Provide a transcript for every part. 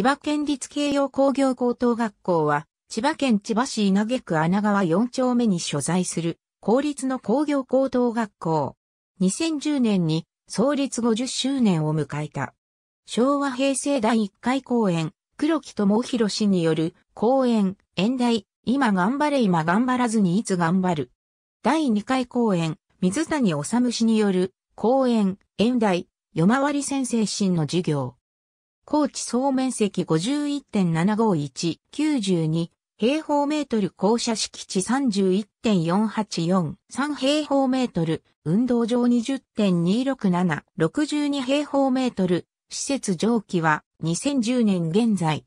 千葉県立慶応工業高等学校は、千葉県千葉市稲毛区穴川4丁目に所在する、公立の工業高等学校。2010年に創立50周年を迎えた。昭和平成第1回公演、黒木智弘氏による公演、演題、今頑張れ今頑張らずにいつ頑張る。第2回公演、水谷治氏による公演、演題、夜回り先生真の授業。高地総面積51.751、92、平方メートル校舎敷地31.484、3平方メートル、運動場20.267、62平方メートル、施設上記は2010年現在。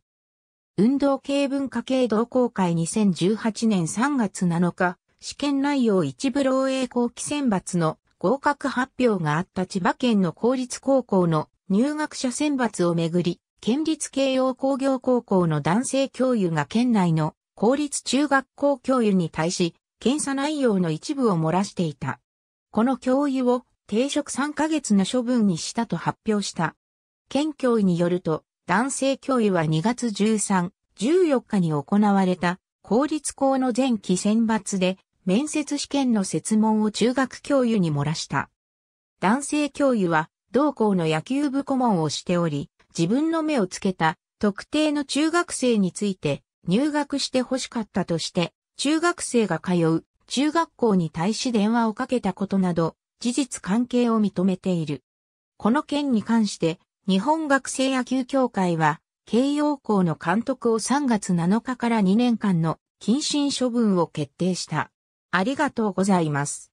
運動系文化系同好会2018年3月7日、試験内容一部漏洩後期選抜の合格発表があった千葉県の公立高校の入学者選抜をめぐり、県立慶応工業高校の男性教諭が県内の公立中学校教諭に対し、検査内容の一部を漏らしていた。この教諭を停職3ヶ月の処分にしたと発表した。県教委によると、男性教諭は2月13、14日に行われた公立校の前期選抜で面接試験の設問を中学教諭に漏らした。男性教諭は同校の野球部顧問をしており、自分の目をつけた特定の中学生について入学して欲しかったとして、中学生が通う中学校に対し電話をかけたことなど、事実関係を認めている。この件に関して、日本学生野球協会は、慶応校の監督を3月7日から2年間の謹慎処分を決定した。ありがとうございます。